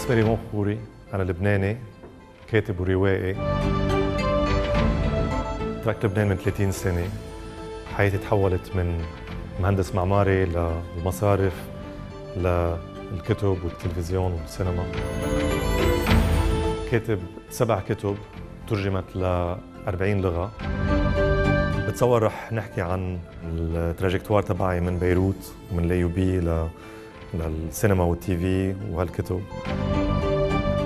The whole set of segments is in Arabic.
اسمي ريمون خوري أنا لبناني كاتب وروائي تركت لبنان من 30 سنة حياتي تحولت من مهندس معماري للمصارف للكتب والتلفزيون والسينما كاتب سبع كتب ترجمت ل 40 لغة بتصور رح نحكي عن التراجكتوار تبعي من بيروت ومن ليوبي للسينما والتي في وهالكتب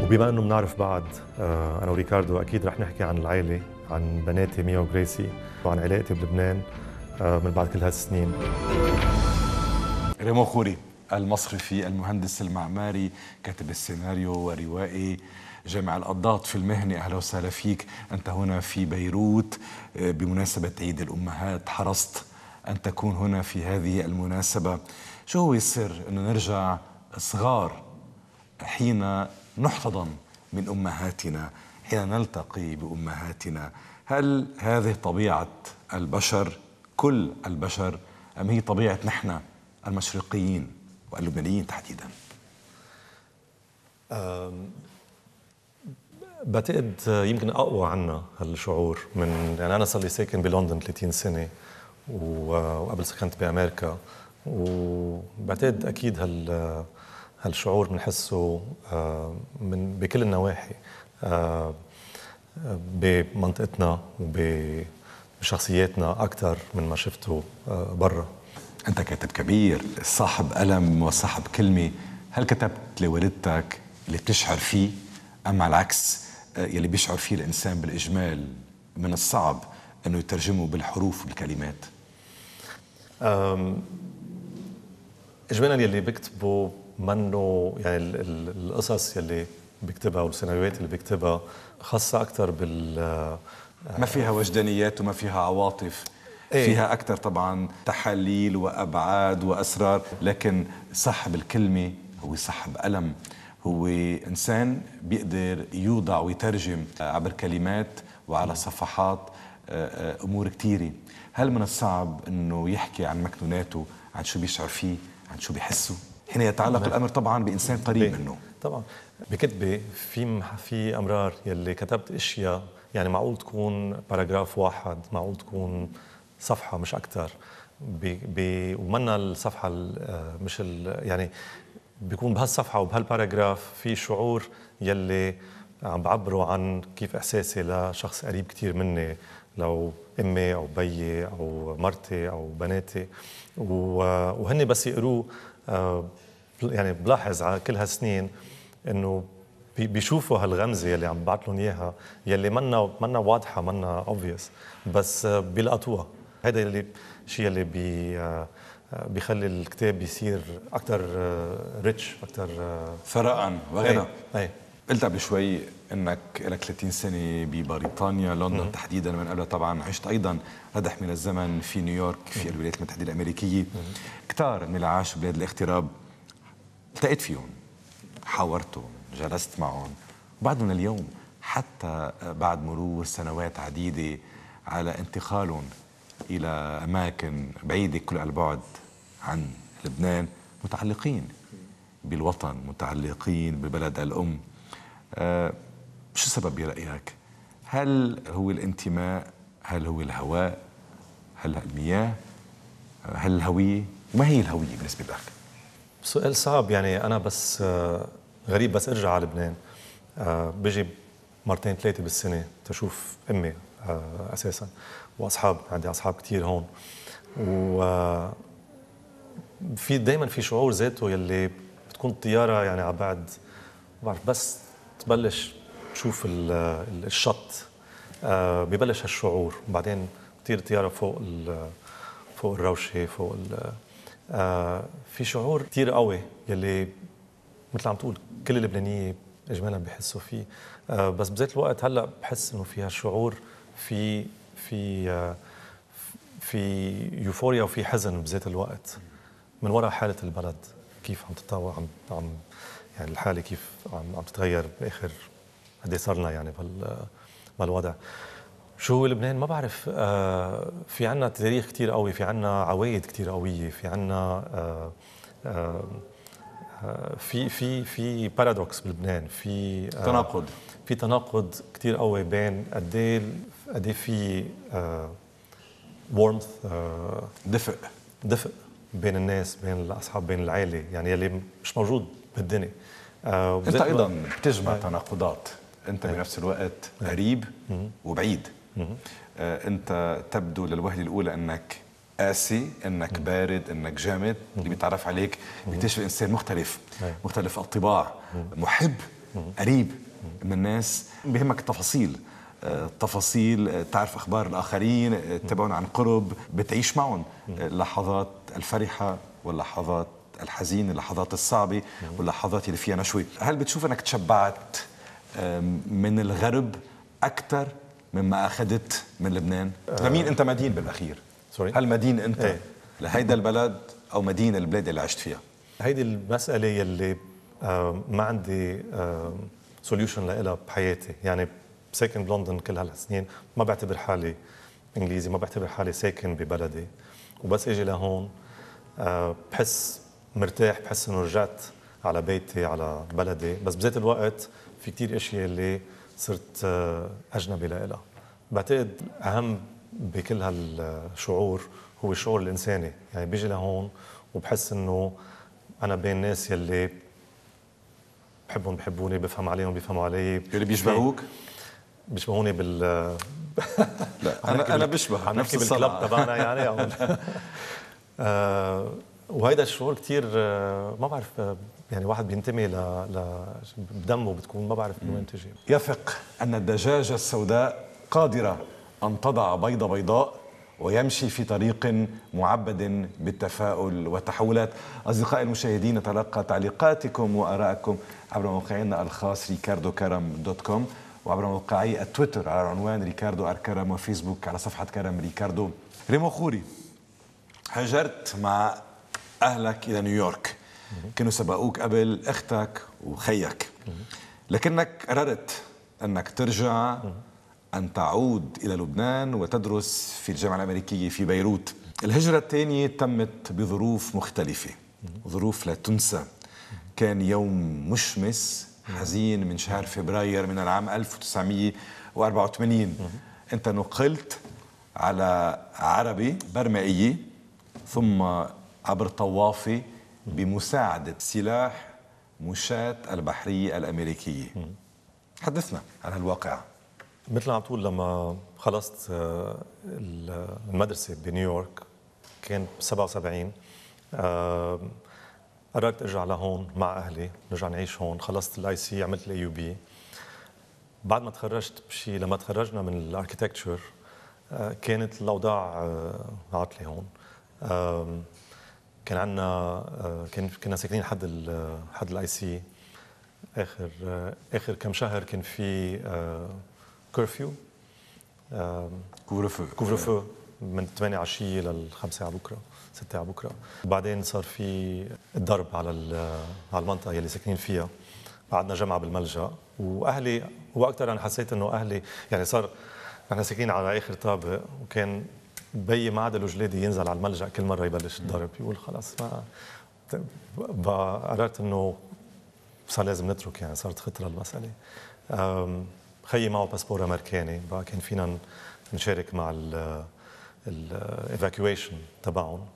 وبما انه بنعرف بعض آه، انا وريكاردو اكيد رح نحكي عن العائله عن بناتي ميا وغريسي وعن علاقتي بلبنان آه، من بعد كل هالسنين ريمو خوري المصرفي المهندس المعماري كاتب السيناريو وروائي جامع القضاط في المهنة أهلا وسهلا فيك أنت هنا في بيروت آه، بمناسبة عيد الأمهات حرصت أن تكون هنا في هذه المناسبة شو هو السر انه نرجع صغار حين نحتضن من امهاتنا حين نلتقي بامهاتنا هل هذه طبيعه البشر كل البشر ام هي طبيعه نحن المشرقيين واللبنانيين تحديدا بعتقد يمكن اقوى عنا هالشعور من يعني انا صار لي ساكن بلندن 30 سنه وقبل سكنت بامريكا وبعتقد اكيد هال هالشعور بنحسه آه، من بكل النواحي آه، آه، بمنطقتنا وبشخصياتنا اكثر من ما شفته برا انت كاتب كبير صاحب قلم وصاحب كلمه هل كتبت لوالدتك اللي بتشعر فيه ام على العكس يلي بيشعر فيه الانسان بالاجمال من الصعب انه يترجمه بالحروف والكلمات اجمالا يلي بكتبه منه يعني القصص يلي بكتبها والسيناريوهات اللي بكتبها خاصه اكثر بال آه، ما فيها وجدانيات وما فيها عواطف إيه؟ فيها اكثر طبعا تحاليل وابعاد واسرار لكن صاحب الكلمه هو صاحب الم هو انسان بيقدر يوضع ويترجم عبر كلمات وعلى صفحات آه، آه، امور كثيره هل من الصعب انه يحكي عن مكنوناته عن شو بيشعر فيه عن شو بيحسوا حين يتعلق نعم. الامر طبعا بانسان قريب منه طبعا بكتبه في في امرار يلي كتبت اشياء يعني معقول تكون باراجراف واحد معقول تكون صفحه مش اكثر ومنا الصفحه ال آه، مش ال يعني بيكون بهالصفحه وبهالباراجراف في شعور يلي عم بعبره عن كيف احساسي لشخص قريب كثير مني لو امي او بيي او مرتي او بناتي وهن بس يقروه آه، يعني بلاحظ على كل هالسنين انه بيشوفوا هالغمزه اللي عم بعت لهم اياها يلي منا منا واضحه منا اوبفيس بس آه، بيلقطوها هذا اللي الشيء يلي بي آه، بيخلي الكتاب يصير اكثر ريتش اكثر ثراء وغنى إيه، إيه. قلت قبل شوي انك لك 30 سنه ببريطانيا لندن تحديدا من قبلها طبعا عشت ايضا ردح من الزمن في نيويورك في الولايات المتحده الامريكيه كثار من اللي عاشوا بلاد الاغتراب التقيت فيهم حاورتهم جلست معهم وبعدهم اليوم حتى بعد مرور سنوات عديده على انتقالهم الى اماكن بعيده كل البعد عن لبنان متعلقين بالوطن متعلقين ببلد الام آه، شو سبب برأيك؟ هل هو الانتماء؟ هل هو الهواء؟ هل المياه؟ هل الهوية؟ وما هي الهوية بالنسبة لك؟ سؤال صعب يعني أنا بس آه، غريب بس أرجع على لبنان آه، بجي مرتين ثلاثة بالسنة تشوف أمي آه، أساسا وأصحاب عندي أصحاب كثير هون و في دائما في شعور ذاته يلي بتكون الطيارة يعني على بعد بعرف بس تبلش تشوف الشط آه، ببلش هالشعور وبعدين بتطير طياره فوق فوق الروشه فوق آه، في شعور كثير قوي يلي مثل عم تقول كل اللبنانيه اجمالا بحسوا فيه آه، بس بذات الوقت هلا بحس انه في هالشعور في في في يوفوريا وفي حزن بذات الوقت من وراء حاله البلد كيف عم تتطور عم عم يعني الحاله كيف عم عم تتغير باخر قد صرنا يعني بالوضع شو لبنان ما بعرف آه، في عنا تاريخ كتير قوي في عنا عوايد كتير قوية في عنا آه، آه، في في في بارادوكس بلبنان في تناقض في تناقض كتير قوي بين قد ايه قد إيه في وورمث دفء دفء بين الناس بين الاصحاب بين العائله يعني يلي مش موجود بالدنيا انت ايضا بتجمع إيه. تناقضات انت بنفس الوقت نعم. قريب وبعيد آه، انت تبدو للوهله الاولى انك قاسي انك بارد انك جامد اللي بيتعرف عليك بيكتشف انسان مختلف نعم. مختلف الطباع محب قريب من الناس بيهمك التفاصيل آه، التفاصيل آه، تعرف اخبار الاخرين تبعهم عن قرب بتعيش معهم اللحظات الفرحه واللحظات الحزين اللحظات الصعبه واللحظات اللي فيها نشوه هل بتشوف انك تشبعت من الغرب اكثر مما اخذت من لبنان لمين انت مدين بالاخير سوري هل مدين انت ايه. لهيدا البلد او مدين البلاد اللي عشت فيها هيدي المساله يلي ما عندي سوليوشن لها بحياتي يعني ساكن بلندن كل هالسنين ما بعتبر حالي انجليزي ما بعتبر حالي ساكن ببلدي وبس اجي لهون آه، بحس مرتاح بحس انه رجعت على بيتي على بلدي بس بذات الوقت في كثير اشياء اللي صرت آه، اجنبي لها بعتقد اهم بكل هالشعور هو الشعور الانساني يعني بيجي لهون وبحس انه انا بين الناس يلي بحبهم بحبوني بفهم عليهم بيفهموا علي يلي بيشبهوك بيشبهوني بال لا انا انا بشبه عم نحكي بالكلب تبعنا يعني آه، وهيدا الشعور كثير آه، ما بعرف يعني واحد بينتمي ل, ل... بدمه بتكون ما بعرف من وين تجي يثق ان الدجاجه السوداء قادره ان تضع بيضه بيضاء ويمشي في طريق معبد بالتفاؤل والتحولات أصدقائي المشاهدين نتلقى تعليقاتكم وارائكم عبر موقعنا الخاص ريكاردو كرم دوت كوم وعبر موقعي التويتر على عنوان ريكاردو أركرم وفيسبوك على صفحة كرم ريكاردو ريمو خوري هاجرت مع أهلك إلى نيويورك كانوا سبقوك قبل اختك وخيك لكنك قررت انك ترجع ان تعود الى لبنان وتدرس في الجامعه الامريكيه في بيروت الهجره الثانيه تمت بظروف مختلفه ظروف لا تنسى كان يوم مشمس حزين من شهر فبراير من العام 1984 انت نقلت على عربي برمائيه ثم عبر طوافي بمساعدة سلاح مشاة البحرية الأمريكية حدثنا عن هالواقع مثل ما عم تقول لما خلصت آه، المدرسة بنيويورك كان 77 آه، قررت ارجع لهون مع اهلي نرجع نعيش هون خلصت الاي سي عملت الاي يو بي بعد ما تخرجت بشي لما تخرجنا من الاركتكتشر آه، كانت الاوضاع عاطله هون كان عندنا آه، كان كنا ساكنين حد الـ آه، حد الاي سي اخر آه، اخر كم شهر كان في كورفيو كوفر فو كوفر فو من 8 عشية لل 5 على بكره 6 على بكره بعدين صار في الضرب على على المنطقه اللي ساكنين فيها قعدنا جمعه بالملجا واهلي واكثر انا حسيت انه اهلي يعني صار نحن ساكنين على اخر طابق وكان بي ما عاد له ينزل على الملجا كل مره يبلش الضرب يقول خلص ما قررت انه صار لازم نترك يعني صارت خطره المساله خيي معه باسبور امريكاني بقى كان فينا نشارك مع الايفاكويشن تبعهم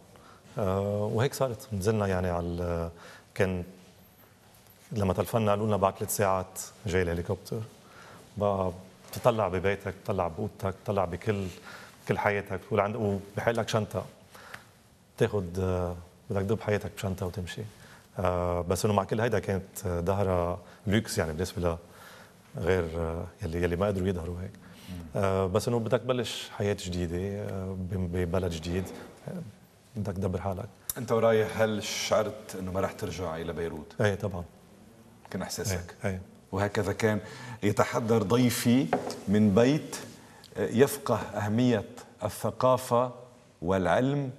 أه، وهيك صارت نزلنا يعني على كان لما تلفنا قالوا لنا بعد ثلاث ساعات جاي الهليكوبتر بقى بتطلع ببيتك بتطلع بأوضتك بتطلع بكل كل حياتك تقول عند وبحق لك شنطه تاخذ آه، بدك تدب حياتك بشنطه وتمشي آه، بس انه مع كل هيدا كانت ظهرها آه، لوكس يعني بالنسبه لغير يلي يلي ما قدروا يظهروا هيك بس انه بدك تبلش حياه جديده ببلد جديد بدك تدبر حالك انت ورايح هل شعرت انه ما راح ترجع الى بيروت؟ ايه طبعا كان احساسك ايه, أيه. وهكذا كان يتحدر ضيفي من بيت يفقه أهمية الثقافة والعلم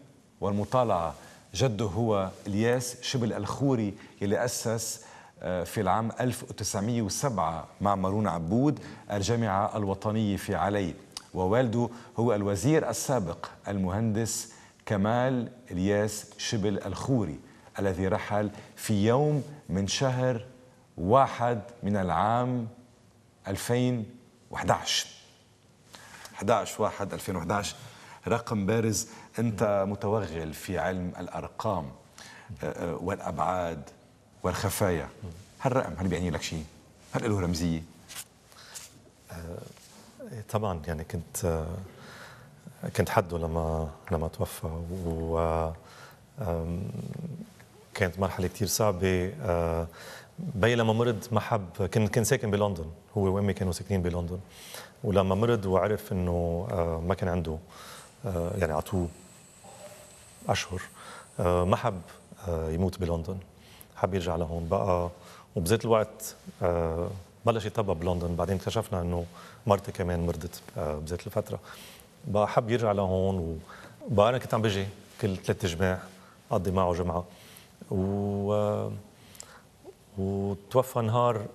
والمطالعة جده هو الياس شبل الخوري اللي أسس آه، في العام 1907 مع مارون عبود الجامعة الوطنية في علي ووالده هو الوزير السابق المهندس كمال الياس شبل الخوري الذي رحل في يوم من شهر واحد من العام 2011 11 1 2011 رقم بارز أنت متوغل في علم الأرقام آه، آه، والأبعاد والخفايا هالرقم هل بيعني لك شيء؟ هل له رمزية؟ آه، إيه، طبعا يعني كنت كنت حده لما لما توفى و كانت مرحلة كثير صعبة بي لما مرض ما حب كان كان ساكن بلندن هو وامي كانوا ساكنين بلندن ولما مرض وعرف انه آه، ما كان عنده آه، يعني عطوه اشهر آه، ما حب يموت بلندن حب يرجع لهون بقى وبذات الوقت بلش يتبع بلندن بعدين اكتشفنا انه مرتي كمان مرضت بذات الفتره بقى حب يرجع لهون وبقى انا كنت عم بجي كل ثلاث جماع اقضي معه جمعه و وتوفى نهار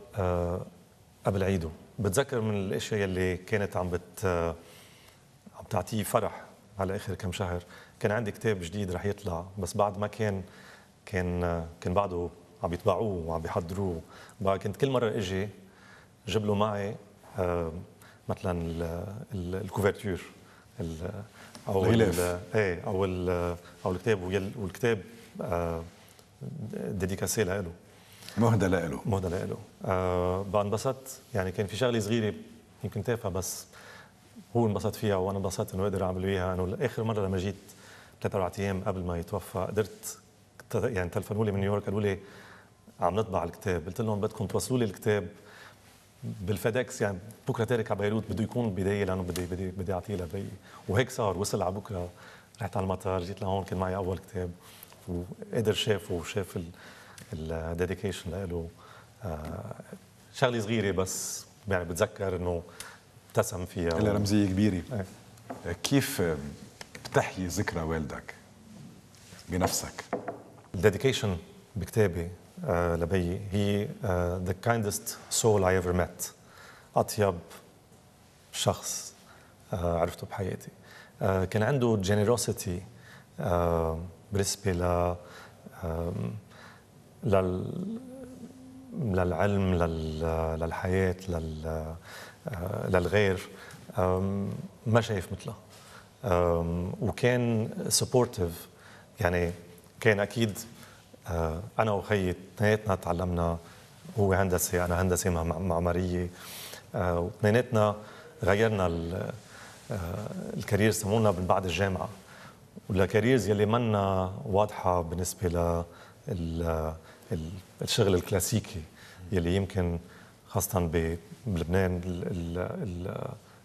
قبل عيده بتذكر من الاشياء يلي كانت عم بت عم تعطيه فرح على اخر كم شهر كان عندي كتاب جديد رح يطلع بس بعد ما كان كان كان بعده عم يطبعوه وعم بيحضروه بقى كنت كل مره اجي جيب له معي آه، مثلا الكوفرتير او الغلاف ايه او او الكتاب والكتاب آه، ديديكاسيه له مهدى له مهدى له أه يعني كان في شغله صغيره يمكن تافهه بس هو انبسط فيها وانا انبسطت انه قدر اعمل وياها انه اخر مره لما جيت ثلاث اربع ايام قبل ما يتوفى قدرت يعني تلفنوا لي من نيويورك قالوا لي عم نطبع الكتاب قلت لهم بدكم توصلوا لي الكتاب بالفيدكس يعني بكره تارك على بيروت بده يكون بدايه لانه بدي بدي بدي اعطيه لبي وهيك صار وصل على بكره رحت على المطار جيت لهون كان معي اول كتاب وقدر شافه وشاف الديديكيشن له آه، شغله صغيره بس يعني بتذكر انه ابتسم فيها لها رمزيه كبيره إيه. كيف بتحيي ذكرى والدك بنفسك الديديكيشن بكتابي آه، لبيي هي ذا كايندست سول اي ايفر مات اطيب شخص آه، عرفته بحياتي كان عنده جينيروسيتي بالنسبه ل لل للعلم لل... للحياة لل... للغير ما شايف مثلها وكان سبورتيف يعني كان أكيد أه، أنا وخيي اثنيناتنا تعلمنا هو هندسة أنا هندسة معمارية أه، واثنيناتنا غيرنا الكارير أه، سمونا من بعد الجامعة والكاريرز يلي منا واضحة بالنسبة لل الشغل الكلاسيكي يلي يمكن خاصة بلبنان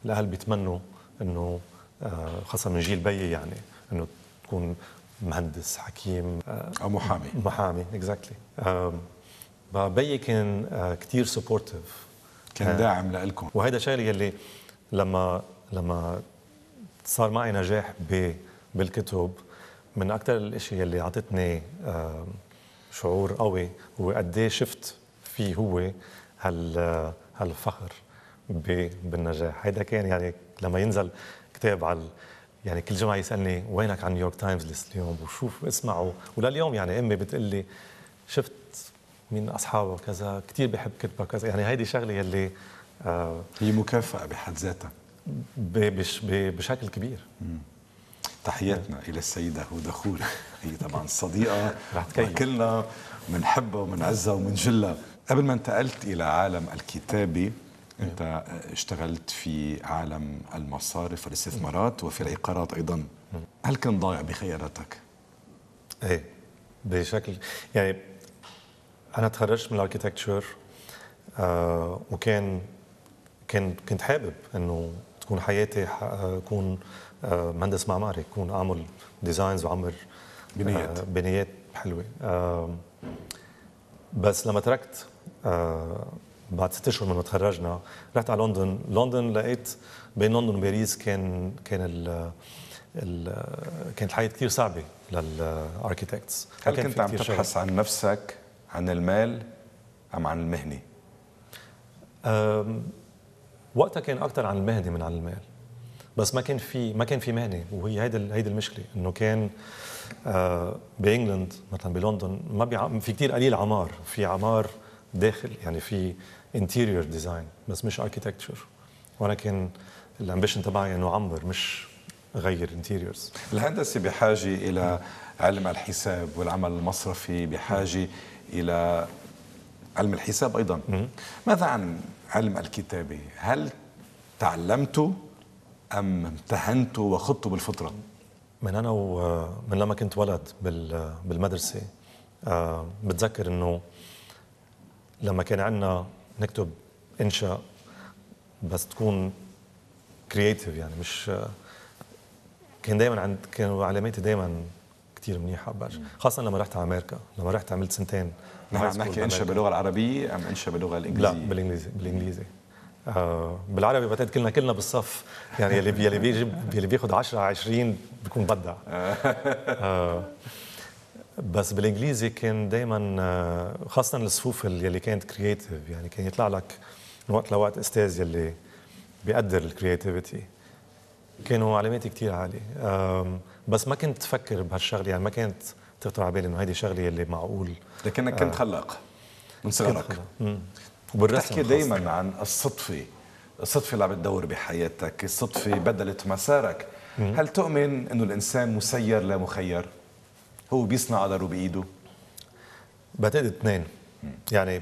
الأهل بيتمنوا إنه آه، خاصة من جيل بيي يعني إنه تكون مهندس حكيم آه، أو محامي محامي اكزاكتلي بي كان آه، كثير سبورتيف كان داعم لكم وهذا الشيء يلي لما لما صار معي نجاح بالكتب من اكثر الاشياء اللي اعطتني شعور قوي وقد ايه شفت فيه هو هال هالفخر بالنجاح هيدا كان يعني لما ينزل كتاب على يعني كل جمعه يسالني وينك عن نيويورك تايمز اليوم وشوف اسمعه ولليوم يعني امي بتقول لي شفت من اصحابه كذا كثير بحب كتبه كذا يعني هيدي شغله يلي آه هي مكافاه بحد ذاتها بشكل كبير مم. تحياتنا الى السيده هدى خوري هي طبعا صديقه كلنا بنحبها وبنعزها وبنجلها قبل ما انتقلت الى عالم الكتابه انت اشتغلت في عالم المصارف والاستثمارات وفي العقارات ايضا هل كان ضايع بخياراتك ايه بشكل يعني انا تخرجت من الاركيتكتشر آه وكان كان كنت حابب انه تكون حياتي اكون آه، آه، مهندس معماري يكون عامل ديزاينز وعمر بنيات آه، بنيات حلوه بس لما تركت آه، بعد ست اشهر من ما تخرجنا رحت على لندن لندن لقيت بين لندن وباريس كان كان ال كانت الحياه كثير صعبه للاركيتكتس هل كنت عم تبحث عن نفسك عن المال ام عن المهنه؟ وقتها كان اكثر عن المهنه من عن المال بس ما كان في ما كان في مهنه وهي هيدي هيدي المشكله انه كان آه، بانجلند مثلا بلندن ما بيع... في كثير قليل عمار في عمار داخل يعني في انتيريور ديزاين بس مش اركيتكتشر وانا كان الامبيشن تبعي انه عمر مش غير انتيريورز الهندسه بحاجه الى علم الحساب والعمل المصرفي بحاجه الى علم الحساب ايضا ماذا عن علم الكتابه هل تعلمته أم امتهنتوا وخضتوا بالفطرة؟ من أنا ومن لما كنت ولد بالمدرسة آه، بتذكر أنه لما كان عندنا نكتب إنشاء بس تكون كرييتيف يعني مش آه، كان دائما عند كانوا علاماتي دائما كثير منيحه بقى خاصه لما رحت على امريكا لما رحت عملت سنتين نحن عم نحكي انشا باللغه العربيه ام انشا باللغه الانجليزيه؟ لا بالانجليزي بالانجليزي آه، بالعربي بعتقد كلنا كلنا بالصف يعني يلي يلي بيجيب يلي بياخذ 10 على 20 بيكون بدع آه. آه، بس بالانجليزي كان دائما خاصه الصفوف اللي كانت كرييتيف يعني كان يطلع لك من وقت لوقت استاذ يلي بيقدر الكرياتيفيتي كانوا علاماتي كثير عالية بس ما كنت تفكر بهالشغله يعني ما كانت تخطر على بالي انه هيدي شغله اللي معقول لكنك كنت خلاق من صغرك وبنحكي دائما يعني. عن الصدفه الصدفه اللي عم تدور بحياتك الصدفه بدلت مسارك هل تؤمن انه الانسان مسير لا مخير هو بيصنع قدره بايده بعتقد اثنين يعني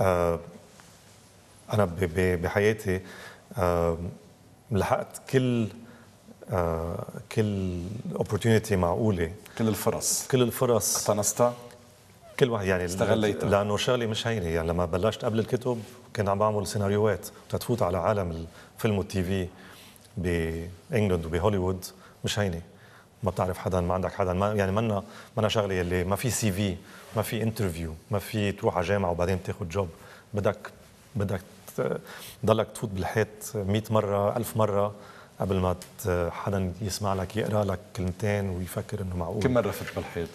آه انا بحياتي آه لحقت كل آه كل اوبورتونيتي معقوله كل الفرص كل الفرص اقتنصتها كل واحد يعني استغليتها لانه شغلي مش هينه يعني لما بلشت قبل الكتب كنت عم بعمل سيناريوهات تفوت على عالم الفيلم والتي في بانجلند وبهوليوود مش هينه ما بتعرف حدا ما عندك حدا ما يعني منا منا شغله اللي ما في سي في ما في انترفيو ما في تروح على جامعه وبعدين تاخذ جوب بدك بدك ضلك تفوت بالحيط 100 مره 1000 مره قبل ما حدا يسمع لك يقرا لك كلمتين ويفكر انه معقول كم مره فتت بالحيط؟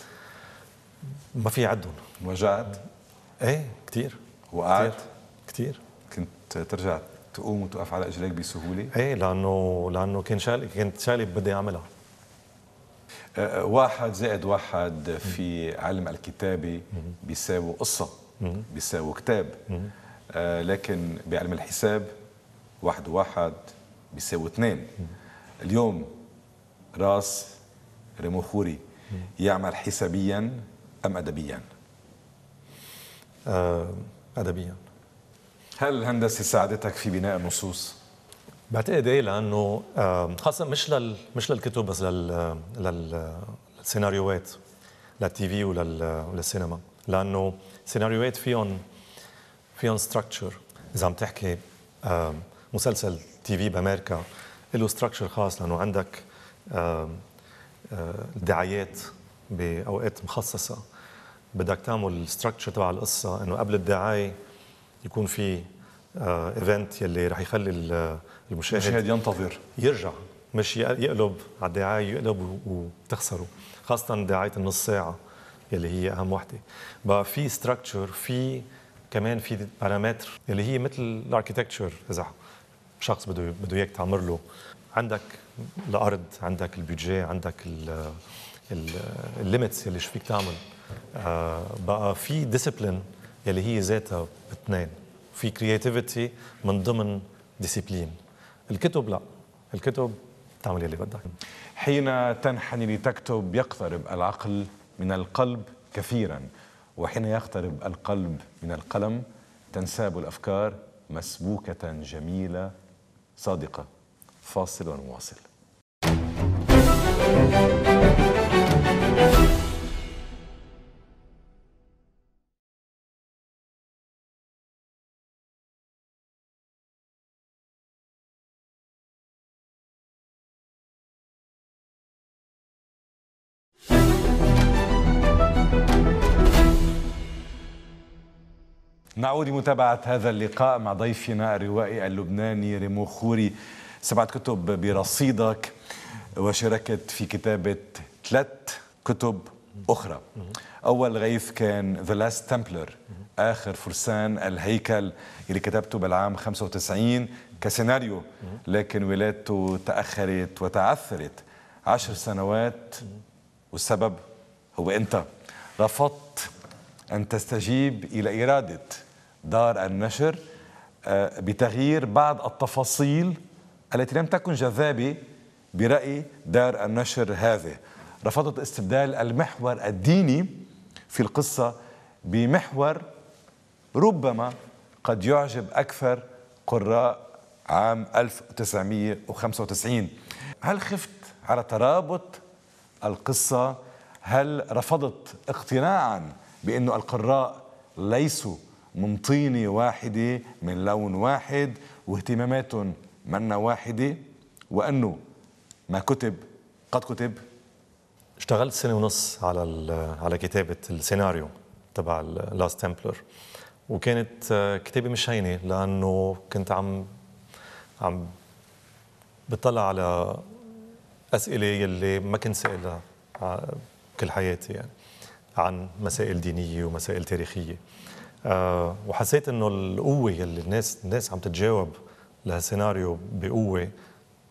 ما في عدهم وجعت؟ ايه كثير وقعت؟ كثير كنت ترجع تقوم وتقف على اجريك بسهوله؟ ايه لانه لانه كان شالي كنت شالي بدي اعملها أه، أه، واحد زائد واحد في علم الكتابة بيساوي قصة بيساوي كتاب أه، لكن بعلم الحساب واحد وواحد بيساوي اثنين اليوم راس ريمو خوري يعمل حسابيا أم أدبيا؟ آه، أدبيا هل الهندسة ساعدتك في بناء النصوص؟ بعتقد ايه لانه آه، خاصه مش لل مش للكتب بس لل للسيناريوهات للتي في وللسينما لانه سيناريوهات فيهم فيهم ستراكشر اذا عم تحكي مسلسل تي في بامريكا له ستراكشر خاص لانه عندك آه، دعايات باوقات مخصصه بدك تعمل الستراكشر تبع القصه انه قبل الدعايه يكون في ايفنت آه، يلي رح يخلي آه، المشاهد المشاهد ينتظر يرجع مش يقلب على الدعايه يقلب وتخسره خاصه دعايه النص ساعه يلي هي اهم وحده بقى في ستراكشر في كمان في بارامتر يلي هي مثل الاركيتكتشر اذا شخص بده بده اياك تعمر له عندك الارض عندك البيجي عندك الليمتس آه، اللي شو فيك تعمل آه، بقى في ديسيبلين يلي هي ذاتها اثنين في كرياتيفيتي من ضمن ديسيبلين الكتب لا الكتب تعمل يلي بدك حين تنحني لتكتب يقترب العقل من القلب كثيرا وحين يقترب القلب من القلم تنساب الافكار مسبوكه جميله صادقه فاصل ونواصل نعود لمتابعة هذا اللقاء مع ضيفنا الروائي اللبناني ريمو خوري سبعة كتب برصيدك وشاركت في كتابة ثلاث كتب أخرى أول غيث كان ذا لاست تمبلر آخر فرسان الهيكل اللي كتبته بالعام 95 كسيناريو لكن ولادته تأخرت وتعثرت عشر سنوات والسبب هو أنت رفضت أن تستجيب إلى إرادة دار النشر آه، بتغيير بعض التفاصيل التي لم تكن جذابة برأي دار النشر هذه رفضت استبدال المحور الديني في القصة بمحور ربما قد يعجب أكثر قراء عام 1995 هل خفت على ترابط القصة هل رفضت اقتناعا بأن القراء ليسوا من طينة واحدة من لون واحد واهتماماتهم منا واحدة وأنه ما كتب قد كتب اشتغلت سنة ونص على على كتابة السيناريو تبع لاست تمبلر وكانت آه، كتابة مش هينة لأنه كنت عم عم بطلع على أسئلة يلي ما كنت سائلها آه، كل حياتي يعني عن مسائل دينية ومسائل تاريخية آه، وحسيت انه القوه اللي الناس الناس عم تتجاوب لهالسيناريو بقوه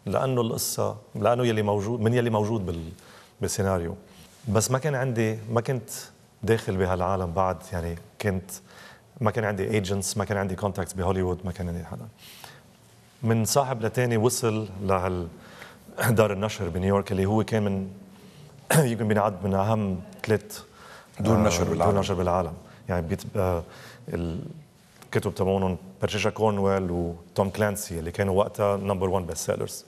لانه القصه لانه يلي موجود من يلي موجود بال بالسيناريو بس ما كان عندي ما كنت داخل بهالعالم بعد يعني كنت ما كان عندي ايجنتس ما كان عندي كونتاكتس بهوليوود ما كان عندي حدا من صاحب لتاني وصل لهال دار النشر بنيويورك اللي هو كان من يمكن بينعد من اهم ثلاث دور نشر آه، بالعالم دور نشر بالعالم يعني بيتبقى آه، الكتب تبعونهم باتريشا كورنويل وتوم كلانسي اللي كانوا وقتها نمبر 1 بيست سيلرز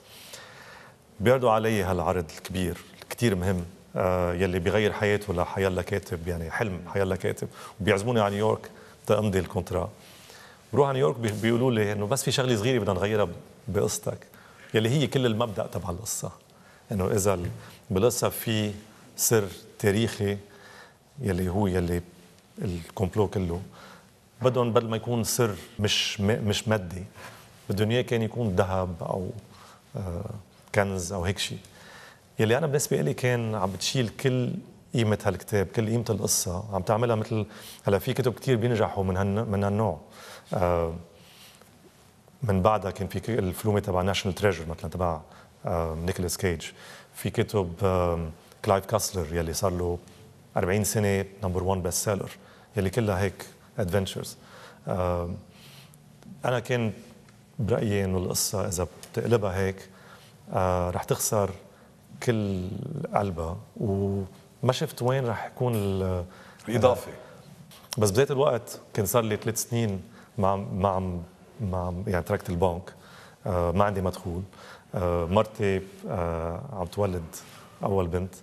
بيعرضوا علي هالعرض الكبير كثير مهم آه، يلي بيغير حياته لحيالله كاتب يعني حلم حيالله كاتب وبيعزموني على نيويورك تأمضي الكونترا بروح على نيويورك بيقولوا لي انه بس في شغله صغيره بدنا نغيرها بقصتك يلي هي كل المبدا تبع القصه انه اذا بالقصه في سر تاريخي يلي هو يلي الكومبلو كله بدهم بدل ما يكون سر مش مش مادي بدهم اياه كان يكون ذهب او آه، كنز او هيك شيء يلي انا بالنسبه لي كان عم بتشيل كل قيمه هالكتاب كل قيمه القصه عم تعملها مثل هلا في كتب كثير بينجحوا من هن من هالنوع آه، من بعدها كان في الفلومه تبع ناشونال تريجر مثلا تبع نيكولاس آه، كيج في كتب كلايف كاسلر يلي صار له 40 سنه نمبر 1 بيست سيلر يلي كلها هيك ادفنتشرز انا كان برايي انه القصه اذا بتقلبها هيك آه، رح تخسر كل قلبها وما شفت وين رح يكون آه، الاضافه بس بذات الوقت كان صار لي ثلاث سنين ما عم ما عم ما عم يعني تركت البنك آه، ما عندي مدخول مرتي عم تولد اول بنت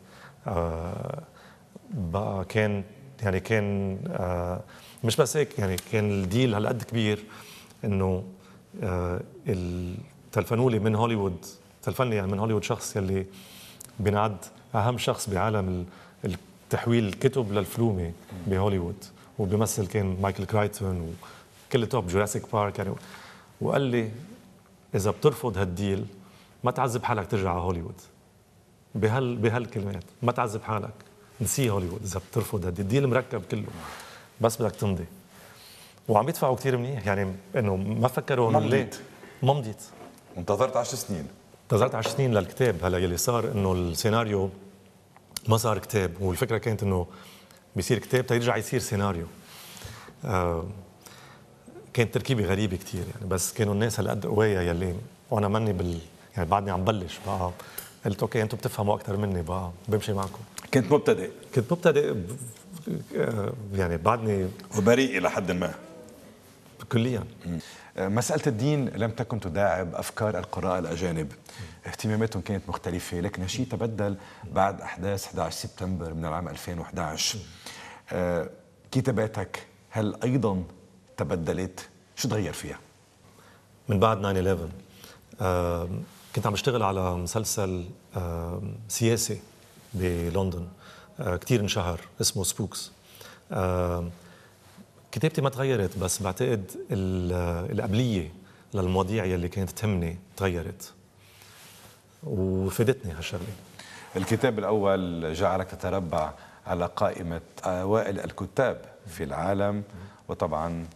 بقى كان يعني كان آه، مش بس هيك يعني كان الديل هالقد كبير انه آه، تلفنوا لي من هوليوود تلفن لي يعني من هوليوود شخص يلي بنعد اهم شخص بعالم تحويل الكتب للفلومه بهوليوود وبيمثل كان مايكل كرايتون وكل توب جوراسيك بارك يعني وقال لي اذا بترفض هالديل ما تعذب حالك ترجع على هوليوود بهال بهالكلمات ما تعذب حالك نسيه هوليوود اذا بترفض هدي الديل مركب كله بس بدك تمضي وعم يدفعوا كثير منيح يعني انه ما فكروا انه ليه مضيت انتظرت 10 سنين انتظرت 10 سنين للكتاب هلا يلي صار انه السيناريو ما صار كتاب والفكره كانت انه بيصير كتاب تيرجع يصير سيناريو آه كانت تركيبه غريبه كثير يعني بس كانوا الناس هالقد قوايا يلي وانا ماني بال يعني بعدني عم بلش بقى قلت اوكي انتم بتفهموا اكثر مني بقى بمشي معكم كنت مبتدئ كنت مبتدئ آه، يعني بعدني وبريء الى حد ما كليا آه، مسألة الدين لم تكن تداعب أفكار القراء الأجانب اهتماماتهم كانت مختلفة لكن هالشيء تبدل بعد أحداث 11 سبتمبر من العام 2011 آه، كتاباتك هل أيضا تبدلت؟ شو تغير فيها؟ من بعد 9-11 كنت عم بشتغل على مسلسل سياسي بلندن آه، كتير انشهر اسمه سبوكس كتابتي ما تغيرت بس بعتقد القبليه للمواضيع يلي كانت تهمني تغيرت وفادتني هالشغله الكتاب الاول جعلك تتربع على قائمه اوائل الكتاب في العالم وطبعا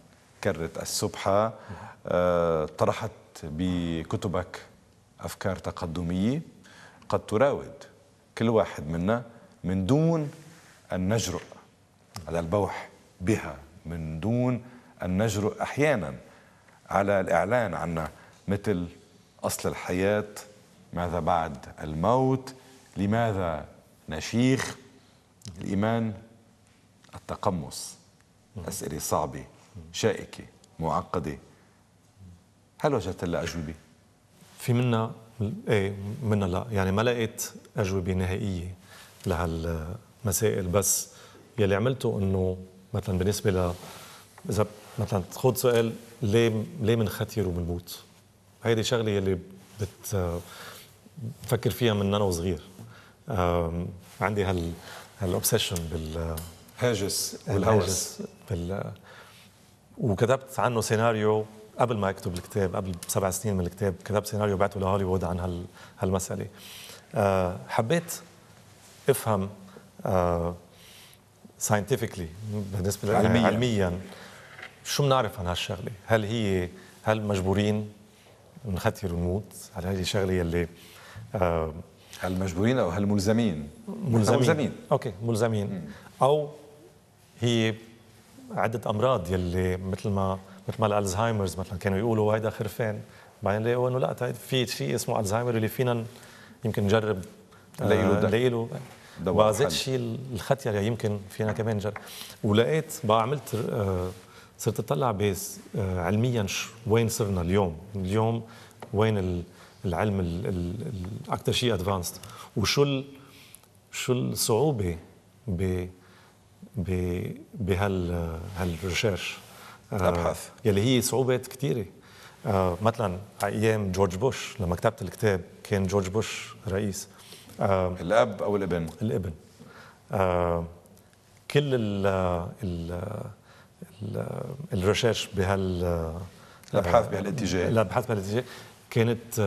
كرت السبحه آه، طرحت بكتبك افكار تقدميه قد تراود كل واحد منا من دون أن نجرؤ على البوح بها من دون أن نجرؤ أحيانا على الإعلان عنا مثل أصل الحياة ماذا بعد الموت لماذا نشيخ الإيمان التقمص أسئلة صعبة شائكة معقدة هل وجدت لها أجوبة؟ في منا ايه منها لا يعني ما لقيت اجوبه نهائيه لهالمسائل بس يلي عملته انه مثلا بالنسبه ل اذا مثلا تخوض سؤال ليه ليه بنختير وبنموت؟ هيدي شغله يلي بت بفكر فيها من انا وصغير عندي هال هالاوبسيشن بال هاجس والهوس بال وكتبت عنه سيناريو قبل ما اكتب الكتاب قبل سبع سنين من الكتاب كتبت سيناريو بعته لهوليوود عن هال هالمساله آه، حبيت افهم ساينتفكلي آه، بالنسبه علميا, علميا شو بنعرف عن هالشغله هل هي هل مجبورين نختر ونموت هل هذه الشغله يلي آه، هل مجبورين او هل ملزمين ملزمين, ملزمين. اوكي ملزمين او هي عده امراض يلي مثل ما مثل ما الالزهايمرز مثلا كانوا يقولوا هيدا خرفان بعدين لقوا انه لا في شيء اسمه الزهايمر اللي فينا يمكن نجرب ليلو ليلو وزاد شيء الختيار يعني يمكن فينا كمان نجرب ولقيت بقى عملت آه، صرت اطلع بس آه، علميا وين صرنا اليوم اليوم وين العلم الاكثر شيء ادفانسد وشو شو الصعوبه ب بهال آه، هالريسيرش ابحاث آه. يلي هي صعوبات كثيره آه، مثلا على ايام جورج بوش لما كتبت الكتاب كان جورج بوش رئيس آه، الاب او الابن الابن كل ال ال الرشاش بهال الابحاث بهالاتجاه الابحاث بهالاتجاه كانت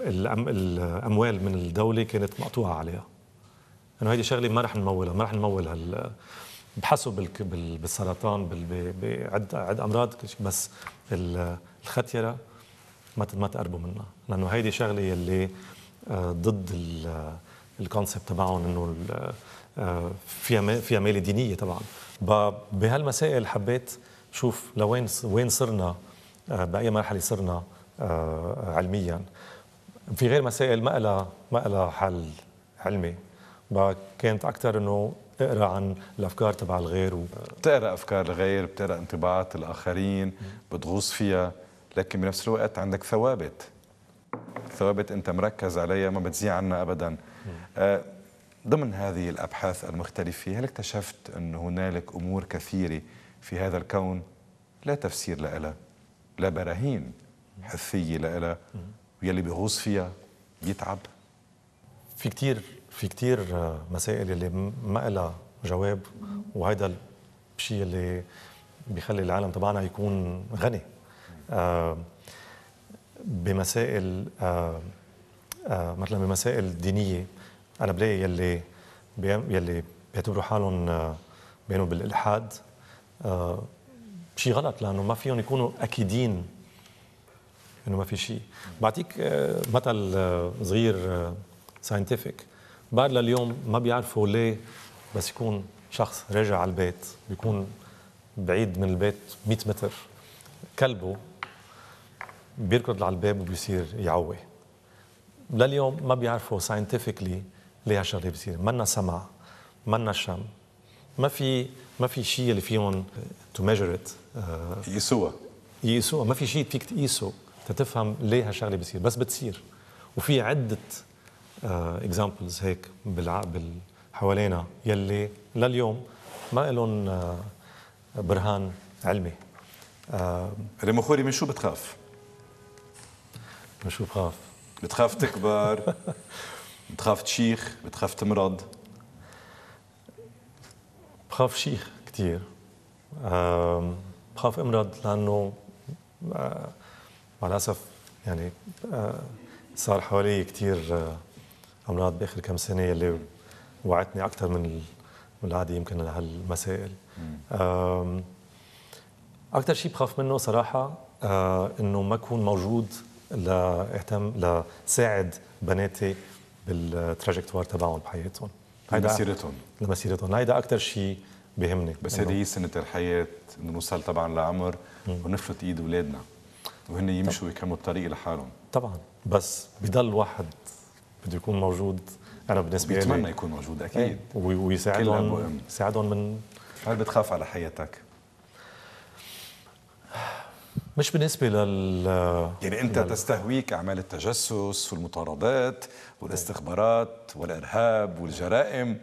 الاموال من الدوله كانت مقطوعه عليها انه هيدي شغله ما رح نمولها ما رح نمول هال بحسوا بالسرطان بعد امراض بس الختيره ما ما تقربوا منها لانه هيدي شغله يلي آه، ضد الكونسيبت تبعهم انه آه، فيها فيها ميله دينيه طبعا بهالمسائل حبيت شوف لوين وين صرنا آه، باي مرحله صرنا علميا في غير مسائل ما لها ما لها حل علمي كانت اكثر انه تقرا عن الافكار تبع الغير و... بتقرا افكار الغير بتقرا انطباعات الاخرين بتغوص فيها لكن بنفس الوقت عندك ثوابت ثوابت انت مركز عليها ما بتزيع عنها ابدا آه ضمن هذه الابحاث المختلفه هل اكتشفت ان هنالك امور كثيره في هذا الكون لا تفسير لها لا براهين حثيه لها ويلي بيغوص فيها بيتعب في كتير في كثير آه، مسائل اللي ما لها جواب وهذا الشيء اللي بيخلي العالم تبعنا يكون غني آه، بمسائل آه، مثلا بمسائل دينيه انا بلاقي يلي يلي بيعتبروا حالهم بينهم بالالحاد شيء غلط لانه ما فيهم يكونوا اكيدين انه ما في شيء بعطيك مثل صغير ساينتفك بعد لليوم ما بيعرفوا ليه بس يكون شخص راجع على البيت بيكون بعيد من البيت 100 متر كلبه بيركض على الباب وبيصير يعوي لليوم ما بيعرفوا ساينتفكلي ليه هالشغله بتصير منا سمع منا شم ما في ما في شيء اللي فيهم تو ميجر ات يقيسوها يقيسوها ما في شيء فيك تقيسه تتفهم ليه هالشغله بتصير بس بتصير وفي عده اكزامبلز آه، هيك بالعقل حوالينا يلي لليوم ما لهم آه، برهان علمي آه، ريمو خوري من شو بتخاف؟ من شو بخاف؟ بتخاف تكبر بتخاف تشيخ بتخاف تمرض بخاف شيخ كثير بخاف امرض لانه مع الاسف يعني صار حوالي كثير عملات باخر كم سنه اللي وعدتني اكثر من العادي يمكن لهالمسائل اكثر شيء بخاف منه صراحه آه، انه ما اكون موجود لاهتم لساعد بناتي بالتراجكتوار تبعهم بحياتهم لمسيرتهم لمسيرتهم هيدا اكثر شيء بهمني بس هيدي هي سنه الحياه انه نوصل طبعا لعمر ونفرط ايد اولادنا وهن يمشوا ويكملوا الطريق لحالهم طبعا بس بضل واحد بده يكون موجود انا بالنسبه لي بتمنى يكون موجود اكيد إيه. ويساعدهم يساعدهم من هل بتخاف على حياتك؟ مش بالنسبه لل يعني انت لل... تستهويك اعمال التجسس والمطاردات والاستخبارات والارهاب والجرائم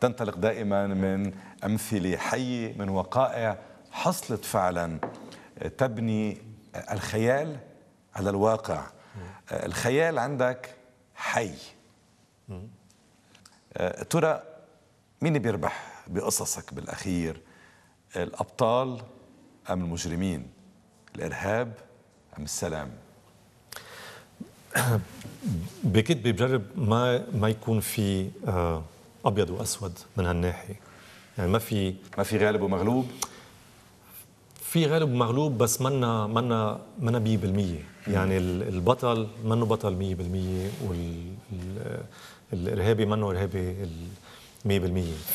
تنطلق دائما من امثله حيه من وقائع حصلت فعلا تبني الخيال على الواقع الخيال عندك حي آه، ترى مين بيربح بقصصك بالاخير الابطال ام المجرمين الارهاب ام السلام بكيت بجرب ما ما يكون في آه، ابيض واسود من هالناحيه يعني ما في ما في غالب ومغلوب في غالب ومغلوب بس منا منا منا 100% يعني البطل منه بطل 100% والارهابي منه ارهابي 100%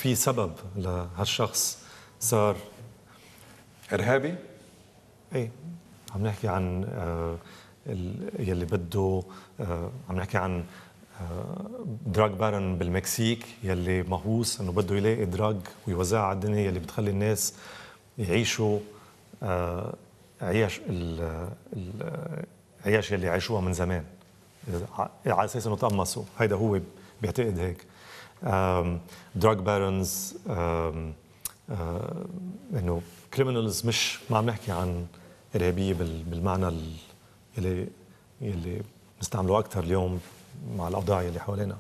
في سبب لهالشخص صار ارهابي اي عم نحكي عن آه، يلي بده آه، عم نحكي عن دراج آه، بارن بالمكسيك يلي مهووس انه بده يلاقي دراج ويوزعها على الدنيا يلي بتخلي الناس يعيشوا عيش هي اللي عاشوها من زمان على اساس انه تقمصوا هيدا هو بيعتقد هيك دراج بارونز انه كريمنالز مش ما عم نحكي عن ارهابيه بالمعنى اللي اللي بنستعمله اكثر اليوم مع الاوضاع اللي حوالينا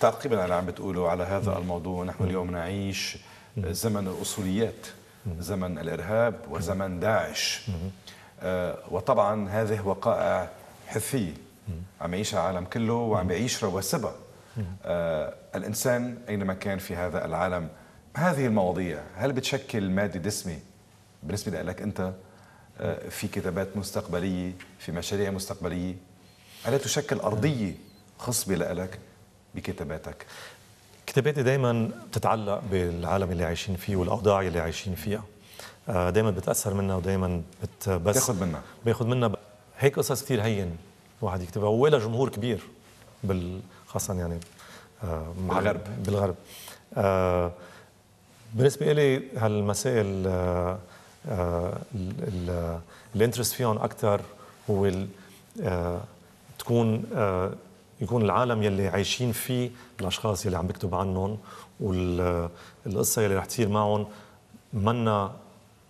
تعقيبا على عم بتقولوا على هذا الموضوع نحن اليوم نعيش زمن الاصوليات زمن الارهاب وزمن داعش آه، وطبعا هذه وقائع حثيه عم يعيشها العالم كله وعم يعيش رواسبها آه، الانسان اينما كان في هذا العالم هذه المواضيع هل بتشكل ماده دسمه بالنسبه لك انت آه، في كتابات مستقبليه في مشاريع مستقبليه الا تشكل ارضيه خصبه لك بكتاباتك كتاباتي دائما بتتعلق بالعالم اللي عايشين فيه والاوضاع اللي عايشين فيها آه، دائما بتاثر منا ودائما بس بياخذ منا بياخذ منا هيك قصص كثير هين الواحد يكتبها ولا جمهور كبير بال خاصه يعني آه، بالغرب بالغرب آه، بالنسبه لي هالمسائل الانترست فيهم اكثر هو تكون يكون العالم يلي عايشين فيه الاشخاص يلي عم بكتب عنهم والقصه يلي رح تصير معهم منا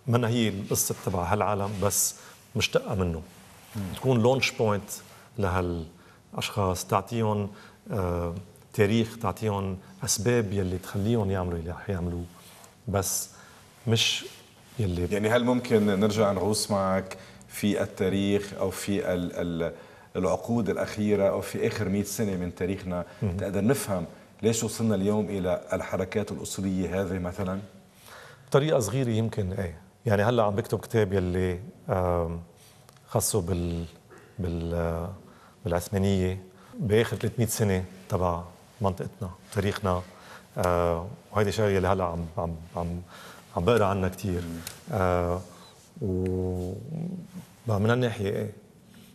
من هي القصه تبع هالعالم بس مشتقه منه تكون لونش بوينت لهالاشخاص تعطيهم آه، تاريخ تعطيهم اسباب يلي تخليهم يعملوا اللي رح يعملوه بس مش يلي يعني هل ممكن نرجع نغوص معك في التاريخ او في ال ال العقود الاخيره او في اخر 100 سنه من تاريخنا نقدر نفهم ليش وصلنا اليوم الى الحركات الاصوليه هذه مثلا؟ بطريقه صغيره يمكن ايه يعني هلا عم بكتب كتاب يلي خصه بال بال بالعثمانيه باخر 300 سنه تبع منطقتنا تاريخنا آه، وهيدي شغله يلي هلا عم عم عم عم بقرا عنها كثير آه، و من هالناحيه ايه